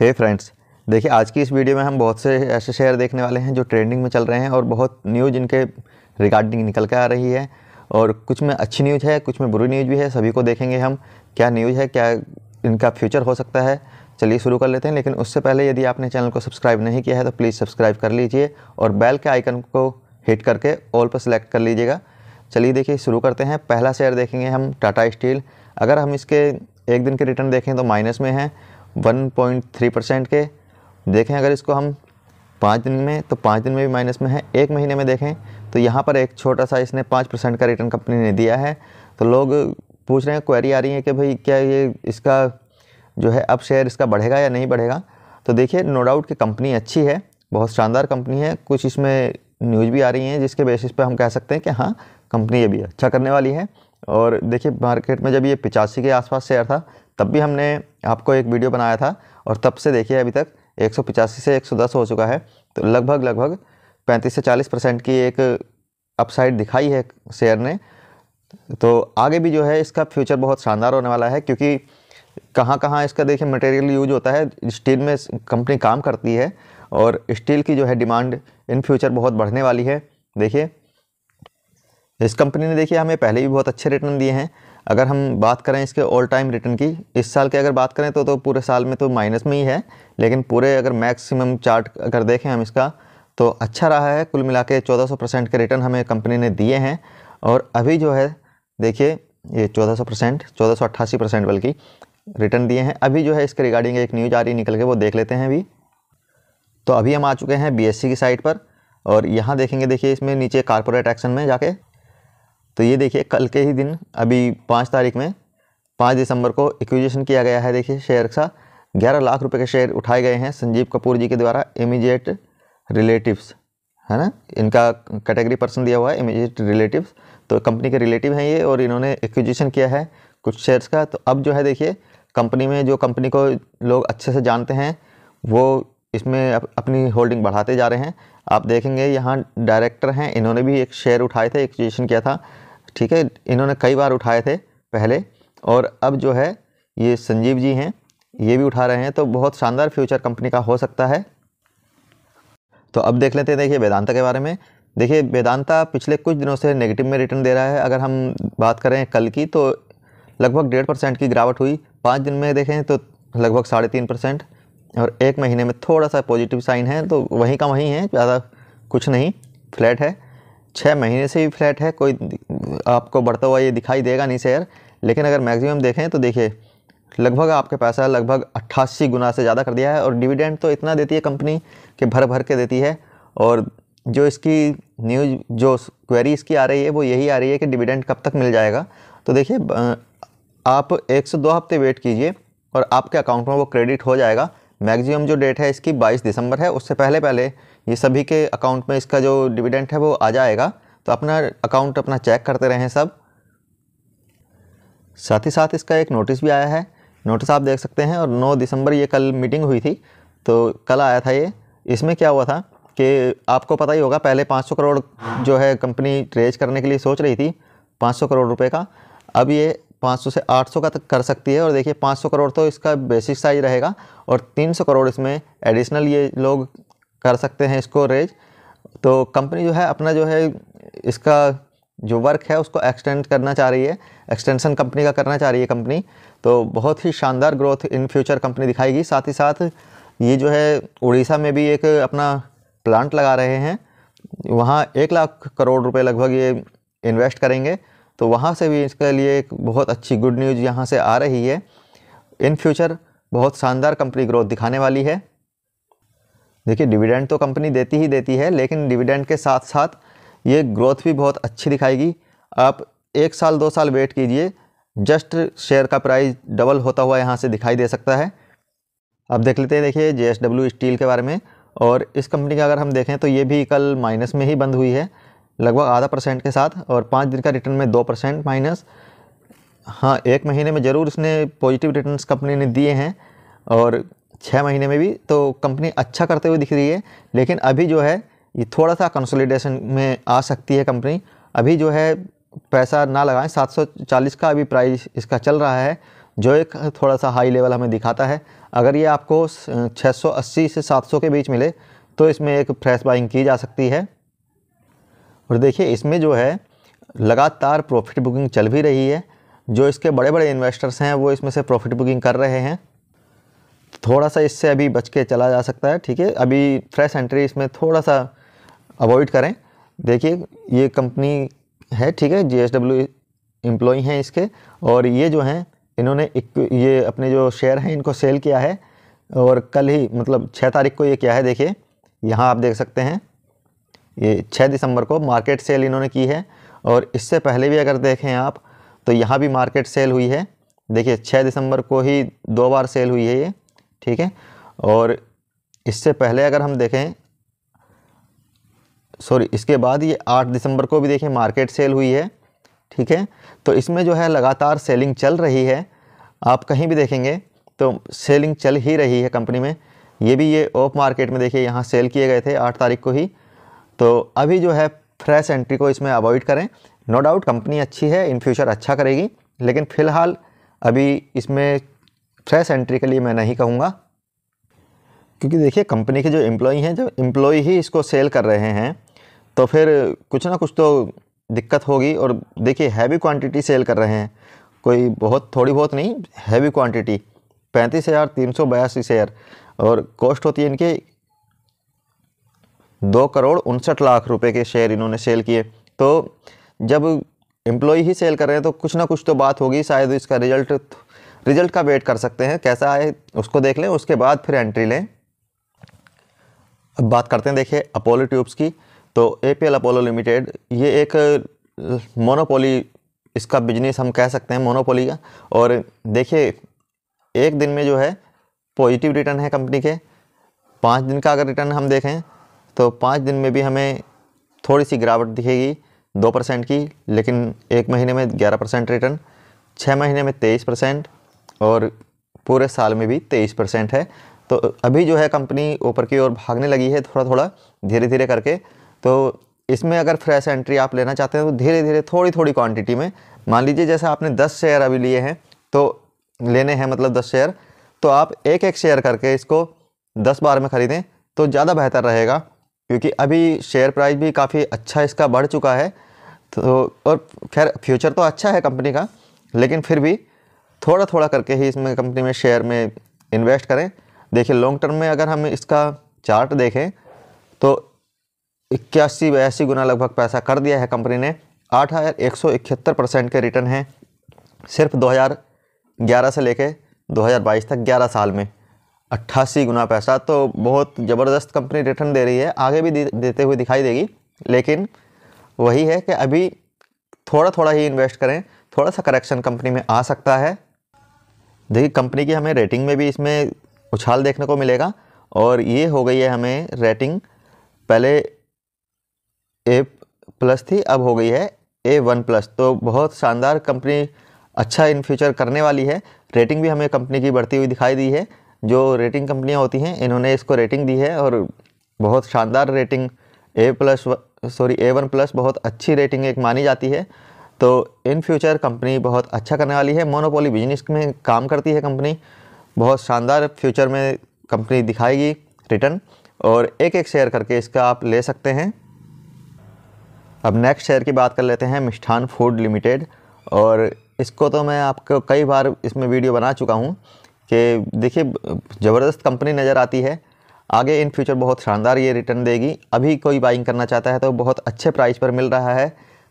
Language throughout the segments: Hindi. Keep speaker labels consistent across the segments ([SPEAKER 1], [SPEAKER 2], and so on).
[SPEAKER 1] हे hey फ्रेंड्स देखिए आज की इस वीडियो में हम बहुत से ऐसे शेयर देखने वाले हैं जो ट्रेंडिंग में चल रहे हैं और बहुत न्यूज इनके रिगार्डिंग निकल के आ रही है और कुछ में अच्छी न्यूज है कुछ में बुरी न्यूज भी है सभी को देखेंगे हम क्या न्यूज है क्या इनका फ्यूचर हो सकता है चलिए शुरू कर लेते हैं लेकिन उससे पहले यदि आपने चैनल को सब्सक्राइब नहीं किया है तो प्लीज़ सब्सक्राइब कर लीजिए और बेल के आइकन को हिट करके ऑल पर सेलेक्ट कर लीजिएगा चलिए देखिए शुरू करते हैं पहला शेयर देखेंगे हम टाटा स्टील अगर हम इसके एक दिन के रिटर्न देखें तो माइनस में हैं 1.3 परसेंट के देखें अगर इसको हम पाँच दिन में तो पाँच दिन में भी माइनस में है एक महीने में देखें तो यहाँ पर एक छोटा सा इसने पाँच परसेंट का रिटर्न कंपनी ने दिया है तो लोग पूछ रहे हैं क्वेरी आ रही है कि भाई क्या ये इसका जो है अब शेयर इसका बढ़ेगा या नहीं बढ़ेगा तो देखिए नो डाउट कि कंपनी अच्छी है बहुत शानदार कंपनी है कुछ इसमें न्यूज़ भी आ रही हैं जिसके बेसिस पर हम कह सकते हैं कि हाँ कंपनी ये भी अच्छा करने वाली है और देखिए मार्केट में जब ये पिचासी के आसपास शेयर था तब भी हमने आपको एक वीडियो बनाया था और तब से देखिए अभी तक एक से एक हो चुका है तो लगभग लगभग पैंतीस से चालीस परसेंट की एक अपसाइड दिखाई है शेयर ने तो आगे भी जो है इसका फ्यूचर बहुत शानदार होने वाला है क्योंकि कहाँ कहाँ इसका देखिए मटेरियल यूज होता है स्टील में कंपनी काम करती है और स्टील की जो है डिमांड इन फ्यूचर बहुत बढ़ने वाली है देखिए इस कंपनी ने देखिए हमें पहले भी बहुत अच्छे रिटर्न दिए हैं अगर हम बात करें इसके ऑल टाइम रिटर्न की इस साल की अगर बात करें तो तो पूरे साल में तो माइनस में ही है लेकिन पूरे अगर मैक्सिमम चार्ट अगर देखें हम इसका तो अच्छा रहा है कुल मिला के चौदह परसेंट के रिटर्न हमें कंपनी ने दिए हैं और अभी जो है देखिए ये चौदह सौ परसेंट चौदह सौ अट्ठासी परसेंट बल्कि रिटर्न दिए हैं अभी जो है इसके रिगार्डिंग एक न्यूज आ रही निकल के वो देख लेते हैं अभी तो अभी हम आ चुके हैं बीएससी की साइट पर और यहाँ देखेंगे देखिए इसमें नीचे कारपोरेट एक्शन में जाके तो ये देखिए कल के ही दिन अभी पाँच तारीख में पाँच दिसंबर को एक्विजिशन किया गया है देखिए शेयर का ग्यारह लाख रुपए के शेयर उठाए गए हैं संजीव कपूर जी के द्वारा इमीजिएट रिलेटिव्स है ना इनका कैटेगरी पर्सन दिया हुआ है इमीजिएट रिलेटिव्स तो कंपनी के रिलेटिव हैं ये और इन्होंने एक्विजिशन किया है कुछ शेयर्स का तो अब जो है देखिए कंपनी में जो कंपनी को लोग अच्छे से जानते हैं वो इसमें अप, अपनी होल्डिंग बढ़ाते जा रहे हैं आप देखेंगे यहाँ डायरेक्टर हैं इन्होंने भी एक शेयर उठाए थे एक्विजिशन किया था ठीक है इन्होंने कई बार उठाए थे पहले और अब जो है ये संजीव जी हैं ये भी उठा रहे हैं तो बहुत शानदार फ्यूचर कंपनी का हो सकता है तो अब देख लेते हैं देखिए वेदांता के बारे में देखिए वेदांता पिछले कुछ दिनों से नेगेटिव में रिटर्न दे रहा है अगर हम बात करें कल की तो लगभग डेढ़ परसेंट की गिरावट हुई पाँच दिन में देखें तो लगभग साढ़े तीन परसेंट और एक महीने में थोड़ा सा पॉजिटिव साइन है तो वहीं का वहीं है ज़्यादा कुछ नहीं फ्लैट है छः महीने से भी फ्लैट है कोई आपको बढ़ता हुआ ये दिखाई देगा नहीं शेयर लेकिन अगर मैक्सिमम देखें तो देखिए लगभग आपके पैसा लगभग अट्ठासी गुना से ज़्यादा कर दिया है और डिविडेंड तो इतना देती है कंपनी कि भर भर के देती है और जो इसकी न्यूज जो क्वेरी इसकी आ रही है वो यही आ रही है कि डिविडेंड कब तक मिल जाएगा तो देखिए आप एक से दो हफ्ते वेट कीजिए और आपके अकाउंट में वो क्रेडिट हो जाएगा मैक्सिमम जो डेट है इसकी 22 दिसंबर है उससे पहले पहले ये सभी के अकाउंट में इसका जो डिविडेंट है वो आ जाएगा तो अपना अकाउंट अपना चेक करते रहें सब साथ ही साथ इसका एक नोटिस भी आया है नोटिस आप देख सकते हैं और 9 दिसंबर ये कल मीटिंग हुई थी तो कल आया था ये इसमें क्या हुआ था कि आपको पता ही होगा पहले 500 करोड़ जो है कंपनी रेज करने के लिए सोच रही थी 500 करोड़ रुपए का अब ये 500 से 800 का तक कर सकती है और देखिए 500 करोड़ तो इसका बेसिक साइज रहेगा और 300 करोड़ इसमें एडिशनल ये लोग कर सकते हैं इसको रेज तो कंपनी जो है अपना जो है इसका जो वर्क है उसको एक्सटेंड करना चाह रही है एक्सटेंशन कंपनी का करना चाह रही है कंपनी तो बहुत ही शानदार ग्रोथ इन फ्यूचर कंपनी दिखाएगी साथ ही साथ ये जो है उड़ीसा में भी एक अपना प्लांट लगा रहे हैं वहाँ एक लाख करोड़ रुपए लगभग ये इन्वेस्ट करेंगे तो वहाँ से भी इसके लिए एक बहुत अच्छी गुड न्यूज़ यहाँ से आ रही है इन फ्यूचर बहुत शानदार कंपनी ग्रोथ दिखाने वाली है देखिए डिविडेंड तो कंपनी देती ही देती है लेकिन डिविडेंड के साथ साथ ये ग्रोथ भी बहुत अच्छी दिखाएगी आप एक साल दो साल वेट कीजिए जस्ट शेयर का प्राइस डबल होता हुआ यहाँ से दिखाई दे सकता है अब देख लेते हैं देखिए जे स्टील के बारे में और इस कंपनी का अगर हम देखें तो ये भी कल माइनस में ही बंद हुई है लगभग आधा परसेंट के साथ और पाँच दिन का रिटर्न में दो परसेंट माइनस हाँ एक महीने में ज़रूर इसने पॉजिटिव रिटर्न्स कंपनी ने दिए हैं और छः महीने में भी तो कंपनी अच्छा करते हुए दिख रही है लेकिन अभी जो है ये थोड़ा सा कंसोलिडेशन में आ सकती है कंपनी अभी जो है पैसा ना लगाएं 740 का अभी प्राइस इसका चल रहा है जो एक थोड़ा सा हाई लेवल हमें दिखाता है अगर ये आपको 680 से 700 के बीच मिले तो इसमें एक फ्रेश बाइंग की जा सकती है और देखिए इसमें जो है लगातार प्रॉफिट बुकिंग चल भी रही है जो इसके बड़े बड़े इन्वेस्टर्स हैं वो इसमें से प्रॉफिट बुकिंग कर रहे हैं थोड़ा सा इससे अभी बच के चला जा सकता है ठीक है अभी फ्रेश एंट्री इसमें थोड़ा सा अवॉइड करें देखिए ये कंपनी है ठीक है जी एस डब्ल्यू एम्प्लॉई हैं इसके और ये जो हैं इन्होंने एक ये अपने जो शेयर हैं इनको सेल किया है और कल ही मतलब छः तारीख को ये क्या है देखिए यहाँ आप देख सकते हैं ये छः दिसंबर को मार्केट सेल इन्होंने की है और इससे पहले भी अगर देखें आप तो यहाँ भी मार्केट सेल हुई है देखिए छः दिसंबर को ही दो बार सेल हुई है ये ठीक है और इससे पहले अगर हम देखें सॉरी इसके बाद ये आठ दिसंबर को भी देखिए मार्केट सेल हुई है ठीक है तो इसमें जो है लगातार सेलिंग चल रही है आप कहीं भी देखेंगे तो सेलिंग चल ही रही है कंपनी में ये भी ये ऑफ मार्केट में देखिए यहाँ सेल किए गए थे आठ तारीख को ही तो अभी जो है फ्रेश एंट्री को इसमें अवॉइड करें नो डाउट कंपनी अच्छी है इन फ्यूचर अच्छा करेगी लेकिन फ़िलहाल अभी इसमें फ्रेश एंट्री के लिए मैं नहीं कहूँगा क्योंकि देखिए कंपनी के जो एम्प्लॉई हैं जो एम्प्लॉई ही इसको सेल कर रहे हैं तो फिर कुछ ना कुछ तो दिक्कत होगी और देखिए हैवी क्वांटिटी सेल कर रहे हैं कोई बहुत थोड़ी बहुत नहीं हैवी क्वांटिटी पैंतीस हज़ार तीन सौ बयासी शेयर और कॉस्ट होती है इनके दो करोड़ उनसठ लाख रुपए के शेयर इन्होंने सेल किए तो जब एम्प्लॉई ही सेल कर रहे हैं तो कुछ ना कुछ तो बात होगी शायद इसका रिजल्ट रिजल्ट का वेट कर सकते हैं कैसा आए उसको देख लें उसके बाद फिर एंट्री लें अब बात करते हैं देखिए अपोलो ट्यूब्स की तो A P L Apollo limited ये एक मोनोपोली इसका बिजनेस हम कह सकते हैं मोनोपोली का और देखिए एक दिन में जो है पॉजिटिव रिटर्न है कंपनी के पाँच दिन का अगर रिटर्न हम देखें तो पाँच दिन में भी हमें थोड़ी सी गिरावट दिखेगी दो परसेंट की लेकिन एक महीने में ग्यारह परसेंट रिटर्न छः महीने में तेईस परसेंट और पूरे साल में भी तेईस परसेंट है तो अभी जो है कंपनी ऊपर की ओर भागने लगी है थोड़ा थोड़ा धीरे धीरे करके तो इसमें अगर फ्रेश एंट्री आप लेना चाहते हैं तो धीरे धीरे थोड़ी थोड़ी क्वांटिटी में मान लीजिए जैसे आपने दस शेयर अभी लिए हैं तो लेने हैं मतलब दस शेयर तो आप एक एक शेयर करके इसको दस बार में ख़रीदें तो ज़्यादा बेहतर रहेगा क्योंकि अभी शेयर प्राइस भी काफ़ी अच्छा इसका बढ़ चुका है तो और खैर फ्यूचर तो अच्छा है कंपनी का लेकिन फिर भी थोड़ा थोड़ा करके ही इसमें कंपनी में शेयर में इन्वेस्ट करें देखिए लॉन्ग टर्म में अगर हम इसका चार्ट देखें तो इक्यासी बयासी गुना लगभग पैसा कर दिया है कंपनी ने आठ हज़ार एक सौ इकहत्तर परसेंट के रिटर्न हैं सिर्फ 2011 से लेके 2022 तक 11 साल में अट्ठासी गुना पैसा तो बहुत ज़बरदस्त कंपनी रिटर्न दे रही है आगे भी देते हुए दिखाई देगी लेकिन वही है कि अभी थोड़ा थोड़ा ही इन्वेस्ट करें थोड़ा सा करेक्शन कंपनी में आ सकता है देखिए कंपनी की हमें रेटिंग में भी इसमें उछाल देखने को मिलेगा और ये हो गई है हमें रेटिंग पहले ए प्लस थी अब हो गई है ए वन प्लस तो बहुत शानदार कंपनी अच्छा इन फ्यूचर करने वाली है रेटिंग भी हमें कंपनी की बढ़ती हुई दिखाई दी है जो रेटिंग कंपनियां होती हैं इन्होंने इसको रेटिंग दी है और बहुत शानदार rating A plus sorry A one plus बहुत अच्छी रेटिंग एक मानी जाती है तो इन फ्यूचर कंपनी बहुत अच्छा करने वाली है मोनोपोली बिजनेस में काम करती है कंपनी बहुत शानदार फ्यूचर में कंपनी दिखाएगी रिटर्न और एक एक शेयर करके इसका आप ले सकते हैं अब नेक्स्ट शेयर की बात कर लेते हैं मिष्ठान फूड लिमिटेड और इसको तो मैं आपको कई बार इसमें वीडियो बना चुका हूँ कि देखिए ज़बरदस्त कंपनी नज़र आती है आगे इन फ्यूचर बहुत शानदार ये रिटर्न देगी अभी कोई बाइंग करना चाहता है तो बहुत अच्छे प्राइस पर मिल रहा है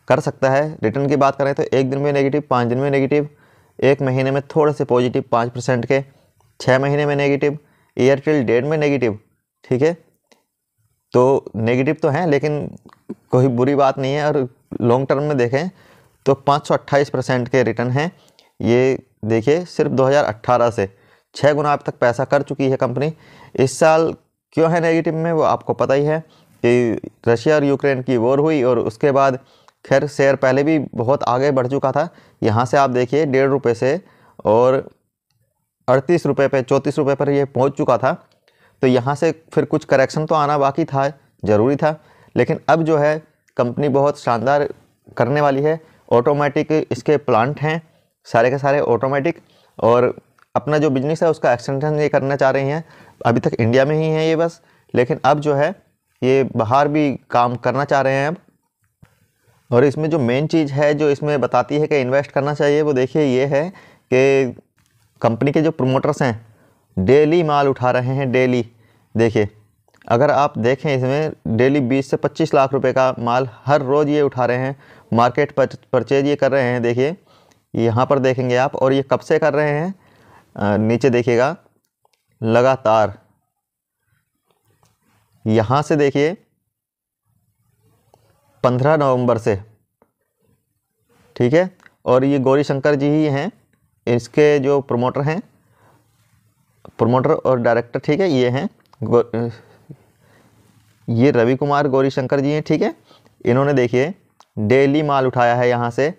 [SPEAKER 1] कर सकता है रिटर्न की बात करें तो एक दिन में नेगेटिव पाँच दिन में नेगेटिव एक महीने में थोड़े से पॉजिटिव पाँच परसेंट के छः महीने में नेगेटिव ईयर टिल डेट में नेगेटिव ठीक है तो नेगेटिव तो हैं लेकिन कोई बुरी बात नहीं है और लॉन्ग टर्म में देखें तो पाँच परसेंट के रिटर्न हैं ये देखिए सिर्फ दो से छः गुना अब तक पैसा कर चुकी है कंपनी इस साल क्यों है नेगेटिव में वो आपको पता ही है कि रशिया और यूक्रेन की वॉर हुई और उसके बाद खैर शेयर पहले भी बहुत आगे बढ़ चुका था यहाँ से आप देखिए डेढ़ रुपये से और अड़तीस रुपये पर चौंतीस रुपये पर ये पहुँच चुका था तो यहाँ से फिर कुछ करेक्शन तो आना बाकी था ज़रूरी था लेकिन अब जो है कंपनी बहुत शानदार करने वाली है ऑटोमेटिक इसके प्लांट हैं सारे के सारे ऑटोमेटिक और अपना जो बिजनेस है उसका एक्सटेंशन ये करना चाह रही हैं अभी तक इंडिया में ही हैं ये बस लेकिन अब जो है ये बाहर भी काम करना चाह रहे हैं अब और इसमें जो मेन चीज़ है जो इसमें बताती है कि इन्वेस्ट करना चाहिए वो देखिए ये है कि कंपनी के जो प्रमोटर्स हैं डेली माल उठा रहे हैं डेली देखिए अगर आप देखें इसमें डेली 20 से 25 लाख रुपए का माल हर रोज़ ये उठा रहे हैं मार्केट पर परचेज ये कर रहे हैं देखिए यहाँ पर देखेंगे आप और ये कब से कर रहे हैं नीचे देखिएगा लगातार यहाँ से देखिए पंद्रह नवंबर से ठीक है और ये गौरी शंकर जी ही हैं इसके जो प्रमोटर हैं प्रमोटर और डायरेक्टर ठीक है ये हैं ये रवि कुमार गौरी शंकर जी हैं ठीक है इन्होंने देखिए डेली माल उठाया है यहाँ से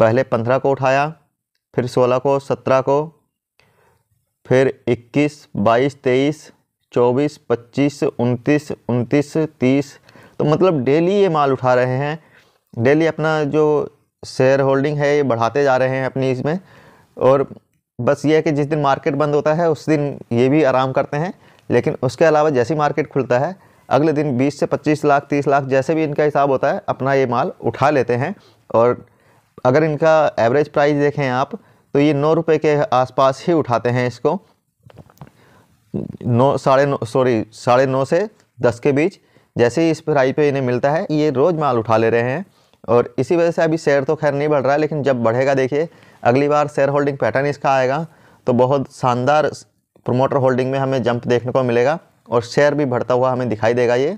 [SPEAKER 1] पहले पंद्रह को उठाया फिर सोलह को सत्रह को फिर इक्कीस बाईस तेईस चौबीस पच्चीस उनतीस उनतीस तीस तो मतलब डेली ये माल उठा रहे हैं डेली अपना जो शेयर होल्डिंग है ये बढ़ाते जा रहे हैं अपनी इसमें और बस ये है कि जिस दिन मार्केट बंद होता है उस दिन ये भी आराम करते हैं लेकिन उसके अलावा जैसे ही मार्केट खुलता है अगले दिन 20 से 25 लाख 30 लाख जैसे भी इनका हिसाब होता है अपना ये माल उठा लेते हैं और अगर इनका एवरेज प्राइस देखें आप तो ये नौ रुपये के आसपास ही उठाते हैं इसको नौ साढ़े नौ सॉरी साढ़े नौ से दस के बीच जैसे ही इस प्राइस पे इन्हें मिलता है ये रोज़ माल उठा ले रहे हैं और इसी वजह से अभी शेयर तो खैर नहीं बढ़ रहा है लेकिन जब बढ़ेगा देखिए अगली बार शेयर होल्डिंग पैटर्न इसका आएगा तो बहुत शानदार प्रोमोटर होल्डिंग में हमें जंप देखने को मिलेगा और शेयर भी बढ़ता हुआ हमें दिखाई देगा ये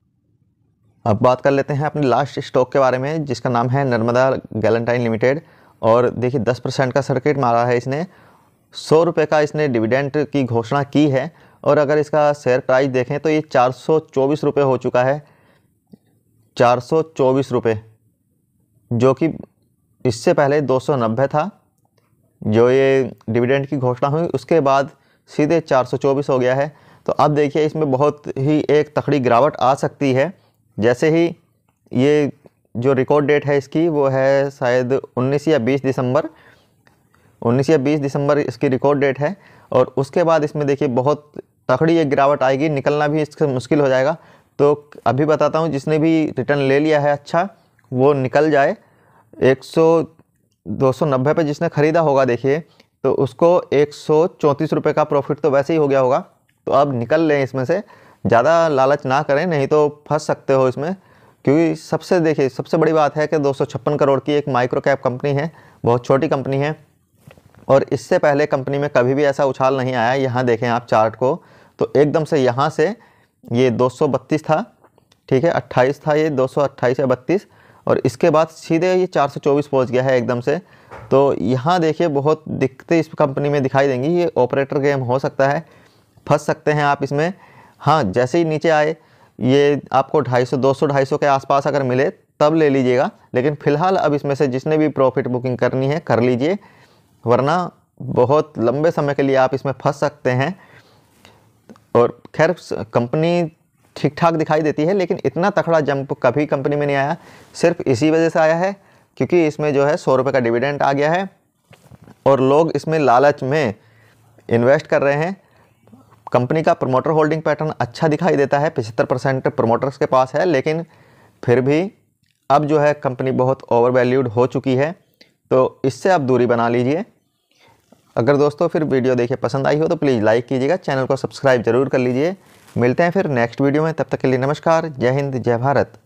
[SPEAKER 1] अब बात कर लेते हैं अपने लास्ट स्टॉक के बारे में जिसका नाम है नर्मदा गैलेंटाइन लिमिटेड और देखिए दस परसेंट का सर्किट मारा है इसने सौ रुपये का इसने डिविडेंट की घोषणा की है और अगर इसका शेयर प्राइस देखें तो ये चार सौ चौबीस रुपये हो चुका है चार सौ चौबीस रुपये जो कि इससे पहले दो सौ नब्बे था जो ये डिविडेंड की घोषणा हुई उसके बाद सीधे चार सौ चौबीस हो गया है तो अब देखिए इसमें बहुत ही एक तकड़ी गिरावट आ सकती है जैसे ही ये जो रिकॉर्ड डेट है इसकी वो है शायद 19 या 20 दिसंबर 19 या 20 दिसंबर इसकी रिकॉर्ड डेट है और उसके बाद इसमें देखिए बहुत तकड़ी एक गिरावट आएगी निकलना भी इसका मुश्किल हो जाएगा तो अभी बताता हूँ जिसने भी रिटर्न ले लिया है अच्छा वो निकल जाए एक सौ दो सौ नब्बे पर जिसने ख़रीदा होगा देखिए तो उसको एक सौ चौंतीस रुपये का प्रॉफिट तो वैसे ही हो गया होगा तो अब निकल लें इसमें से ज़्यादा लालच ना करें नहीं तो फंस सकते हो इसमें क्योंकि सबसे देखिए सबसे बड़ी बात है कि दो करोड़ की एक माइक्रो कैप कंपनी है बहुत छोटी कंपनी है और इससे पहले कंपनी में कभी भी ऐसा उछाल नहीं आया यहाँ देखें आप चार्ट को तो एकदम से यहाँ से ये 232 था ठीक है 28 था ये 228 या बत्तीस और इसके बाद सीधे ये 424 पहुंच गया है एकदम से तो यहाँ देखिए बहुत दिक्कतें इस कंपनी में दिखाई देंगी ये ऑपरेटर गेम हो सकता है फंस सकते हैं आप इसमें हाँ जैसे ही नीचे आए ये आपको 250 200 250 के आसपास अगर मिले तब ले लीजिएगा लेकिन फ़िलहाल अब इसमें से जिसने भी प्रॉफिट बुकिंग करनी है कर लीजिए वरना बहुत लंबे समय के लिए आप इसमें फंस सकते हैं और खैर कंपनी ठीक ठाक दिखाई देती है लेकिन इतना तखड़ा जंप कभी कंपनी में नहीं आया सिर्फ इसी वजह से आया है क्योंकि इसमें जो है सौ रुपये का डिविडेंट आ गया है और लोग इसमें लालच में इन्वेस्ट कर रहे हैं कंपनी का प्रमोटर होल्डिंग पैटर्न अच्छा दिखाई देता है पिछहत्तर परसेंट प्रमोटर्स के पास है लेकिन फिर भी अब जो है कंपनी बहुत ओवर वैल्यूड हो चुकी है तो इससे आप दूरी बना लीजिए अगर दोस्तों फिर वीडियो देखे पसंद आई हो तो प्लीज़ लाइक कीजिएगा चैनल को सब्सक्राइब जरूर कर लीजिए मिलते हैं फिर नेक्स्ट वीडियो में तब तक के लिए नमस्कार जय हिंद जय भारत